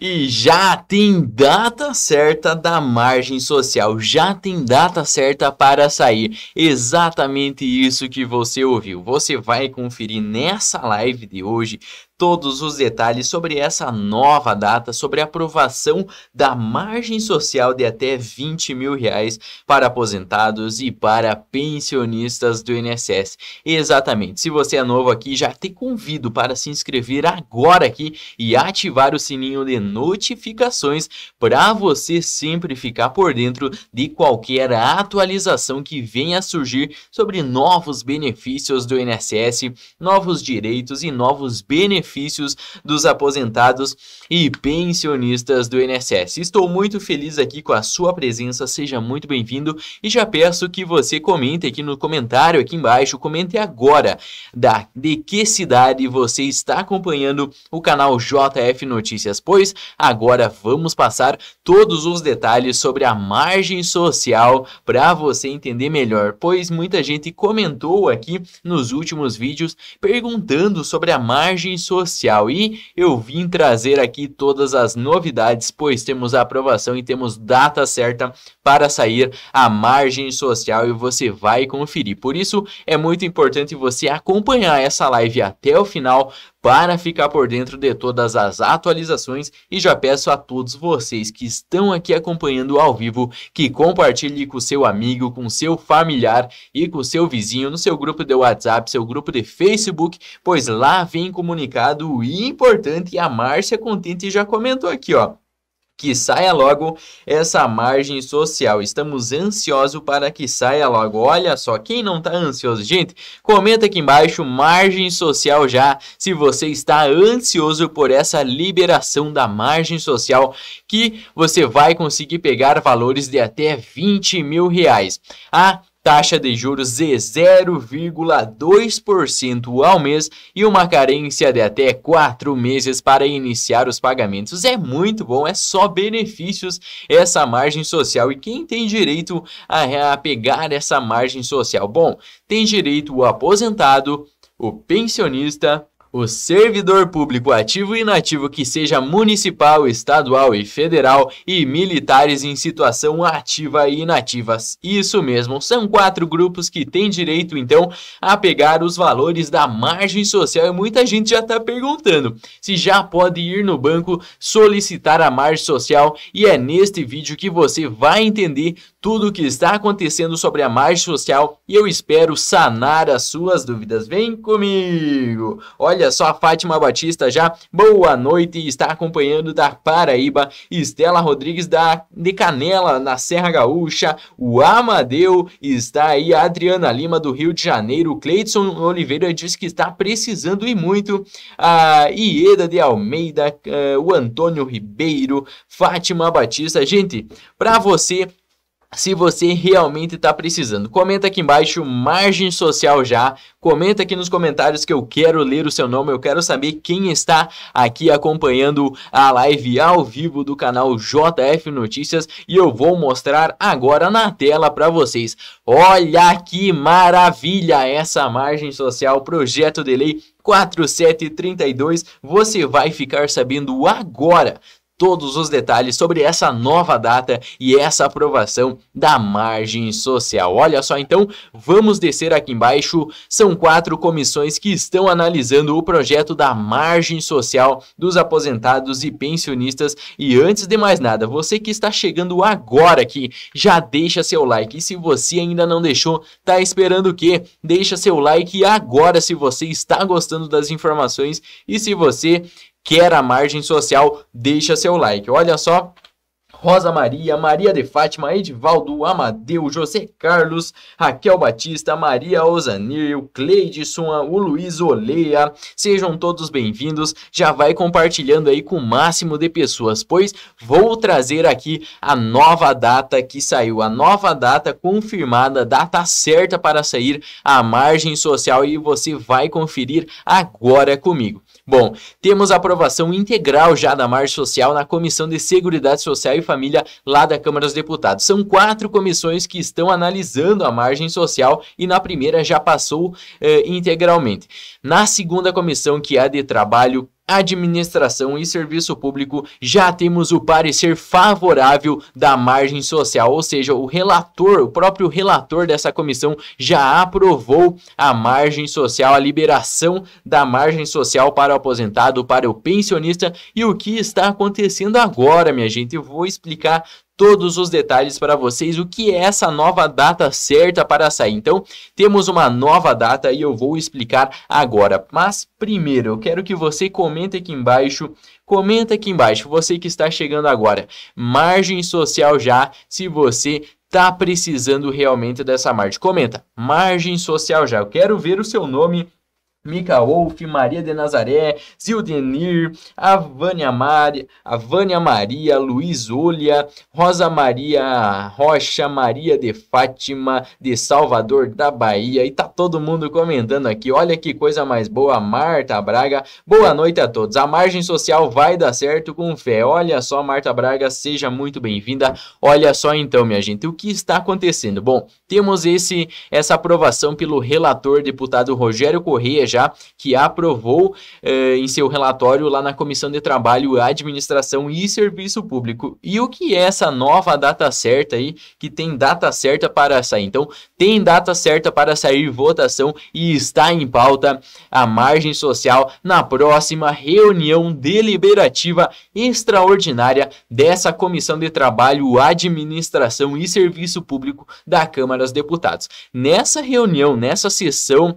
E já tem data certa da margem social, já tem data certa para sair. Exatamente isso que você ouviu. Você vai conferir nessa live de hoje todos os detalhes sobre essa nova data, sobre a aprovação da margem social de até 20 mil reais para aposentados e para pensionistas do INSS. Exatamente. Se você é novo aqui, já te convido para se inscrever agora aqui e ativar o sininho de notificações para você sempre ficar por dentro de qualquer atualização que venha a surgir sobre novos benefícios do INSS, novos direitos e novos benefícios benefícios dos aposentados e pensionistas do INSS. Estou muito feliz aqui com a sua presença, seja muito bem-vindo e já peço que você comente aqui no comentário aqui embaixo, comente agora da, de que cidade você está acompanhando o canal JF Notícias, pois agora vamos passar todos os detalhes sobre a margem social para você entender melhor, pois muita gente comentou aqui nos últimos vídeos perguntando sobre a margem social social. E eu vim trazer aqui todas as novidades, pois temos a aprovação e temos data certa para sair a margem social e você vai conferir. Por isso é muito importante você acompanhar essa live até o final para ficar por dentro de todas as atualizações e já peço a todos vocês que estão aqui acompanhando ao vivo que compartilhe com seu amigo, com seu familiar e com seu vizinho no seu grupo de WhatsApp, seu grupo de Facebook, pois lá vem comunicar recado importante e a Márcia Contente já comentou aqui, ó que saia logo essa margem social. Estamos ansiosos para que saia logo. Olha só, quem não está ansioso, gente, comenta aqui embaixo margem social já, se você está ansioso por essa liberação da margem social, que você vai conseguir pegar valores de até 20 mil reais. Ah, taxa de juros de 0,2% ao mês e uma carência de até 4 meses para iniciar os pagamentos. É muito bom, é só benefícios essa margem social. E quem tem direito a, a pegar essa margem social? Bom, tem direito o aposentado, o pensionista, o servidor público ativo e inativo que seja municipal, estadual e federal e militares em situação ativa e inativas. Isso mesmo, são quatro grupos que têm direito então a pegar os valores da margem social e muita gente já está perguntando se já pode ir no banco solicitar a margem social e é neste vídeo que você vai entender tudo o que está acontecendo sobre a margem social e eu espero sanar as suas dúvidas. Vem comigo! Olha Olha só a Fátima Batista já, boa noite, está acompanhando da Paraíba, Estela Rodrigues da de Canela, na Serra Gaúcha, o Amadeu está aí, a Adriana Lima do Rio de Janeiro, Cleidson Oliveira diz que está precisando e muito, a Ieda de Almeida, eh, o Antônio Ribeiro, Fátima Batista, gente, para você se você realmente está precisando. Comenta aqui embaixo, margem social já. Comenta aqui nos comentários que eu quero ler o seu nome, eu quero saber quem está aqui acompanhando a live ao vivo do canal JF Notícias e eu vou mostrar agora na tela para vocês. Olha que maravilha essa margem social, projeto de lei 4732, você vai ficar sabendo agora todos os detalhes sobre essa nova data e essa aprovação da margem social. Olha só, então, vamos descer aqui embaixo. São quatro comissões que estão analisando o projeto da margem social dos aposentados e pensionistas. E antes de mais nada, você que está chegando agora aqui, já deixa seu like. E se você ainda não deixou, tá esperando o quê? Deixa seu like agora se você está gostando das informações e se você quer a margem social, deixa seu like. Olha só, Rosa Maria, Maria de Fátima, Edivaldo, Amadeu, José Carlos, Raquel Batista, Maria Osanir, o Cleidson, o Luiz Oleia. Sejam todos bem-vindos. Já vai compartilhando aí com o máximo de pessoas, pois vou trazer aqui a nova data que saiu, a nova data confirmada, data certa para sair a margem social e você vai conferir agora comigo. Bom, temos aprovação integral já da margem social na Comissão de Seguridade Social e Família lá da Câmara dos Deputados. São quatro comissões que estão analisando a margem social e na primeira já passou eh, integralmente. Na segunda comissão, que é a de trabalho, Administração e Serviço Público, já temos o parecer favorável da margem social, ou seja, o relator, o próprio relator dessa comissão já aprovou a margem social, a liberação da margem social para o aposentado, para o pensionista e o que está acontecendo agora, minha gente. Eu vou explicar todos os detalhes para vocês o que é essa nova data certa para sair. Então, temos uma nova data e eu vou explicar agora. Mas primeiro, eu quero que você comente aqui embaixo Comenta aqui embaixo, você que está chegando agora, margem social já, se você tá precisando realmente dessa margem. Comenta, margem social já, eu quero ver o seu nome Mika Wolf, Maria de Nazaré, Zildenir, a Vânia, Mari, a Vânia Maria, Luiz Olha, Rosa Maria Rocha, Maria de Fátima, de Salvador da Bahia. E tá todo mundo comentando aqui. Olha que coisa mais boa, Marta Braga. Boa noite a todos. A margem social vai dar certo com fé. Olha só, Marta Braga, seja muito bem-vinda. Olha só então, minha gente, o que está acontecendo? Bom, temos esse essa aprovação pelo relator deputado Rogério Corrêa. já já, que aprovou eh, em seu relatório lá na Comissão de Trabalho, Administração e Serviço Público. E o que é essa nova data certa aí, que tem data certa para sair? Então, tem data certa para sair votação e está em pauta a margem social na próxima reunião deliberativa extraordinária dessa Comissão de Trabalho, Administração e Serviço Público da Câmara dos Deputados. Nessa reunião, nessa sessão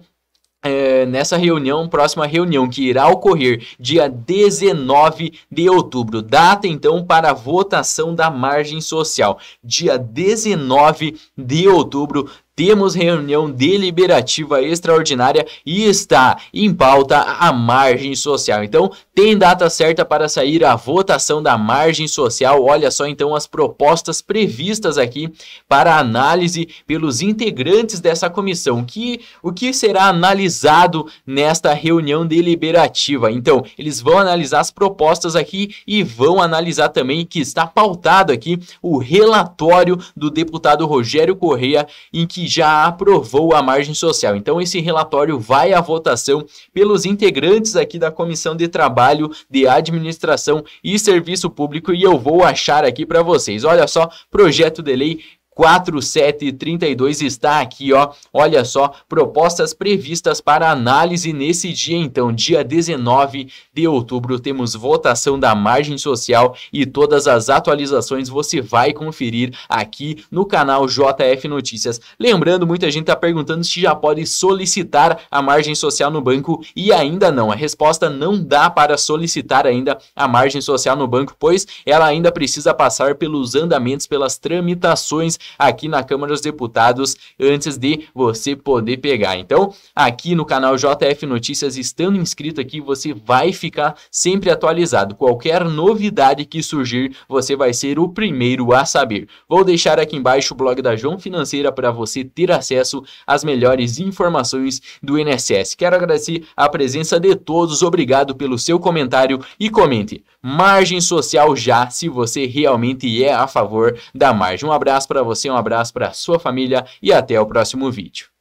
é, nessa reunião, próxima reunião que irá ocorrer dia 19 de outubro. Data então para a votação da margem social. Dia 19 de outubro temos reunião deliberativa extraordinária e está em pauta a margem social. Então, tem data certa para sair a votação da margem social. Olha só então as propostas previstas aqui para análise pelos integrantes dessa comissão. Que o que será analisado nesta reunião deliberativa? Então, eles vão analisar as propostas aqui e vão analisar também que está pautado aqui o relatório do deputado Rogério Correia em que que já aprovou a margem social. Então, esse relatório vai à votação pelos integrantes aqui da Comissão de Trabalho, de Administração e Serviço Público e eu vou achar aqui para vocês. Olha só, projeto de lei 4732 está aqui, ó. Olha só, propostas previstas para análise nesse dia, então, dia 19 de outubro, temos votação da margem social e todas as atualizações você vai conferir aqui no canal JF Notícias. Lembrando, muita gente está perguntando se já pode solicitar a margem social no banco e ainda não. A resposta não dá para solicitar ainda a margem social no banco, pois ela ainda precisa passar pelos andamentos, pelas tramitações aqui na Câmara dos Deputados antes de você poder pegar. Então, aqui no canal JF Notícias, estando inscrito aqui, você vai ficar sempre atualizado. Qualquer novidade que surgir, você vai ser o primeiro a saber. Vou deixar aqui embaixo o blog da João Financeira para você ter acesso às melhores informações do INSS. Quero agradecer a presença de todos, obrigado pelo seu comentário e comente margem social já, se você realmente é a favor da margem. Um abraço para você, um abraço para sua família e até o próximo vídeo.